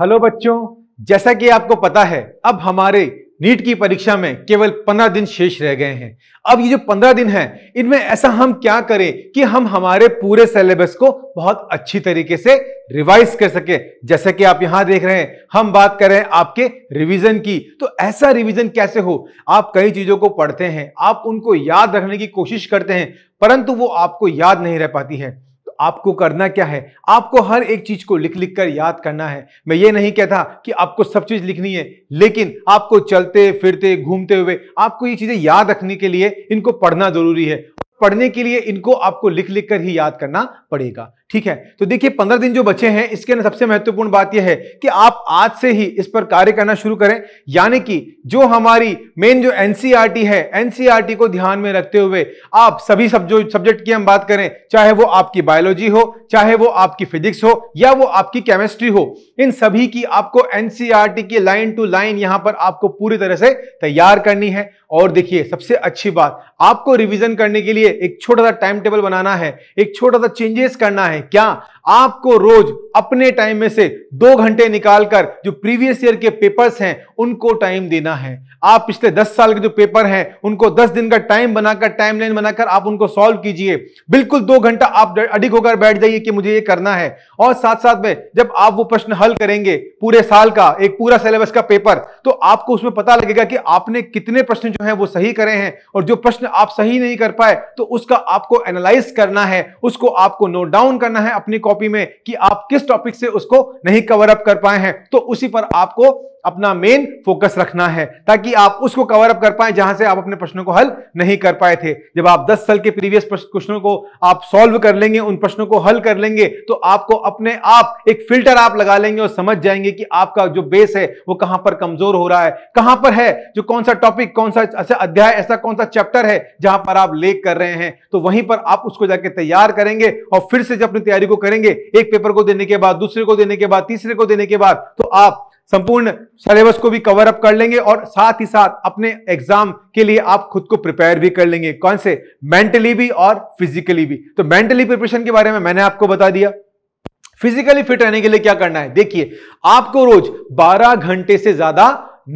hello बच्चों जैसा कि आपको पता है अब हमारे नीट की परीक्षा में केवल पंद्रह दिन शेष रह गए हैं अब ये जो पंद्रह दिन हैं इनमें ऐसा हम क्या करें कि हम हमारे पूरे सिलेबस को बहुत अच्छी तरीके से रिवाइज कर सके जैसे कि आप यहां देख रहे हैं हम बात कर रहे हैं आपके रिवीजन की तो ऐसा रिवीजन कैसे हो आप कई चीजों को पढ़ते हैं आप उनको याद रखने की कोशिश करते हैं परंतु वो आपको याद नहीं रह पाती है आपको करना क्या है आपको हर एक चीज को लिख लिख कर याद करना है मैं ये नहीं कहता कि आपको सब चीज लिखनी है लेकिन आपको चलते फिरते घूमते हुए आपको ये चीजें याद रखने के लिए इनको पढ़ना जरूरी है पढ़ने के लिए इनको आपको लिख लिख कर ही याद करना पड़ेगा ठीक है तो देखिए पंद्रह दिन जो बचे हैं इसके अंदर सबसे महत्वपूर्ण बात यह है कि आप आज से ही इस पर कार्य करना शुरू करें यानी कि जो हमारी मेन जो एनसीईआरटी e है एनसीईआरटी e को ध्यान में रखते हुए आप सभी सब जो सब्जेक्ट की हम बात करें चाहे वो आपकी बायोलॉजी हो चाहे वो आपकी फिजिक्स हो या वो आपकी केमिस्ट्री हो इन सभी की आपको एनसीईआरटी e की लाइन टू लाइन यहां पर आपको पूरी तरह से तैयार करनी है और देखिए सबसे अच्छी बात आपको रिविजन करने के लिए एक छोटा सा टाइम टेबल बनाना है एक छोटा सा चेंजेस करना है हैं क्या आपको रोज अपने टाइम में से दो घंटे निकालकर जो प्रीवियस ईयर के पेपर्स हैं उनको टाइम देना है आप पिछले दस साल के जो पेपर हैं उनको दस दिन का टाइम बनाकर टाइमलाइन बनाकर आप उनको सॉल्व कीजिए बिल्कुल दो घंटा आप अडिग होकर बैठ जाइए कि मुझे ये करना है और साथ साथ में जब आप वो प्रश्न हल करेंगे पूरे साल का एक पूरा सिलेबस का पेपर तो आपको उसमें पता लगेगा कि आपने कितने प्रश्न जो है वो सही करे हैं और जो प्रश्न आप सही नहीं कर पाए तो उसका आपको एनालाइज करना है उसको आपको नोट डाउन करना है अपनी कॉपी में कि आप किस टॉपिक से उसको नहीं कवर अप कर पाए हैं तो उसी पर आपको अपना मेन फोकस रखना है ताकि आप उसको कवर अप कर पाए जहां से आप अपने प्रश्नों को हल नहीं कर पाए थे जब आप 10 साल के प्रीवियस क्वेश्चनों को आप सॉल्व कर लेंगे उन प्रश्नों को हल कर लेंगे तो आपको अपने आप एक फिल्टर आप लगा लेंगे और समझ जाएंगे कि आपका जो बेस है वो कहां पर कमजोर हो रहा है कहां पर है जो कौन सा टॉपिक कौन सा ऐसा अध्याय ऐसा कौन सा चैप्टर है जहां पर आप लेख कर रहे हैं तो वहीं पर आप उसको जाके तैयार करेंगे और फिर से जब अपनी तैयारी को करेंगे एक पेपर को देने के बाद दूसरे को देने के बाद तीसरे को देने के बाद तो आप संपूर्ण सिलेबस को भी कवर अप कर लेंगे और साथ ही साथ अपने एग्जाम के लिए आप खुद को प्रिपेयर भी कर लेंगे कौन से मेंटली भी और फिजिकली भी तो मेंटली प्रिपरेशन के बारे में मैंने आपको बता दिया फिजिकली फिट रहने के लिए क्या करना है देखिए आपको रोज 12 घंटे से ज्यादा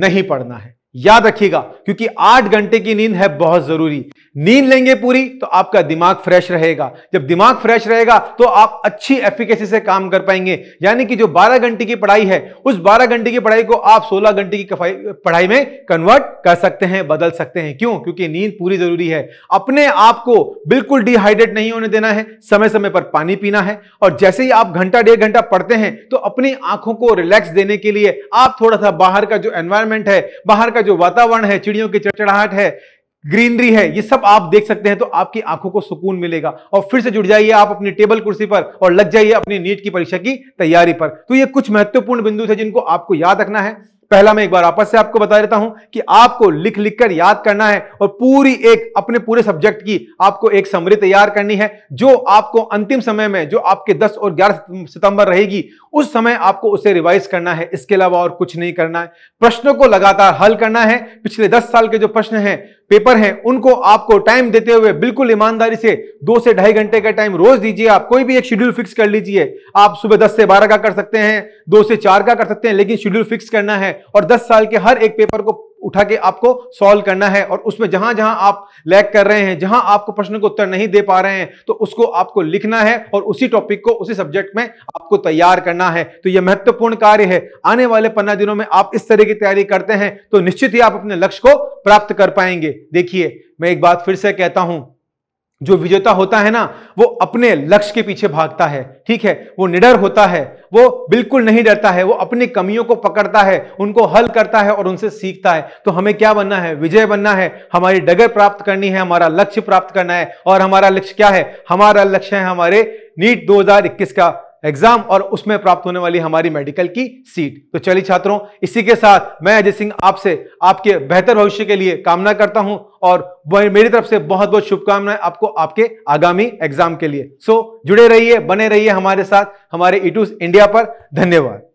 नहीं पढ़ना है याद रखिएगा क्योंकि 8 घंटे की नींद है बहुत जरूरी नींद लेंगे पूरी तो आपका दिमाग फ्रेश रहेगा जब दिमाग फ्रेश रहेगा तो आप अच्छी एफिकेसी से काम कर पाएंगे यानी कि जो 12 घंटे की पढ़ाई है उस 12 घंटे की पढ़ाई को आप 16 घंटे की पढ़ाई में कन्वर्ट कर सकते हैं बदल सकते हैं क्यों क्योंकि नींद पूरी जरूरी है अपने आप को बिल्कुल डिहाइड्रेट नहीं होने देना है समय समय पर पानी पीना है और जैसे ही आप घंटा डेढ़ घंटा पढ़ते हैं तो अपनी आंखों को रिलैक्स देने के लिए आप थोड़ा सा बाहर का जो एनवायरमेंट है बाहर का जो वातावरण है चिड़ियों की चड़चड़ाहट है ग्रीनरी है ये सब आप देख सकते हैं तो आपकी आंखों को सुकून मिलेगा और फिर से जुड़ जाइए आप अपनी टेबल कुर्सी पर और लग जाइए अपनी नीट की परीक्षा की तैयारी पर तो ये कुछ महत्वपूर्ण बिंदु थे जिनको आपको याद रखना है पहला मैं एक बार आपस से आपको बता देता हूं कि आपको लिख लिख कर याद करना है और पूरी एक अपने पूरे सब्जेक्ट की आपको एक समरी तैयार करनी है जो आपको अंतिम समय में जो आपके 10 और 11 सितंबर रहेगी उस समय आपको उसे रिवाइज करना है इसके अलावा और कुछ नहीं करना है प्रश्नों को लगातार हल करना है पिछले दस साल के जो प्रश्न हैं पेपर हैं उनको आपको टाइम देते हुए बिल्कुल ईमानदारी से दो से ढाई घंटे का टाइम रोज दीजिए आप कोई भी एक शेड्यूल फिक्स कर लीजिए आप सुबह दस से बारह का कर सकते हैं दो से चार का कर सकते हैं लेकिन शेड्यूल फिक्स करना है और दस साल के हर एक पेपर को उठा के आपको सॉल्व करना है और उसमें जहां जहां आप लैक कर रहे हैं जहां आपको प्रश्न को उत्तर नहीं दे पा रहे हैं तो उसको आपको लिखना है और उसी टॉपिक को उसी सब्जेक्ट में आपको तैयार करना है तो यह महत्वपूर्ण कार्य है आने वाले पन्ना दिनों में आप इस तरह की तैयारी करते हैं तो निश्चित ही आप अपने लक्ष्य को प्राप्त कर पाएंगे देखिए मैं एक बात फिर से कहता हूं जो विजेता होता है ना वो अपने लक्ष्य के पीछे भागता है ठीक है वो निडर होता है वो बिल्कुल नहीं डरता है वो अपनी कमियों को पकड़ता है उनको हल करता है और उनसे सीखता है तो हमें क्या बनना है विजय बनना है हमारी डगर प्राप्त करनी है हमारा लक्ष्य प्राप्त करना है और हमारा लक्ष्य क्या है हमारा लक्ष्य है हमारे नीट 2021 का एग्जाम और उसमें प्राप्त होने वाली हमारी मेडिकल की सीट तो चलिए छात्रों इसी के साथ मैं अजय सिंह आपसे आपके बेहतर भविष्य के लिए कामना करता हूं और मेरी तरफ से बहुत बहुत शुभकामनाएं आपको आपके आगामी एग्जाम के लिए सो जुड़े रहिए बने रहिए हमारे साथ हमारे इटूस इंडिया पर धन्यवाद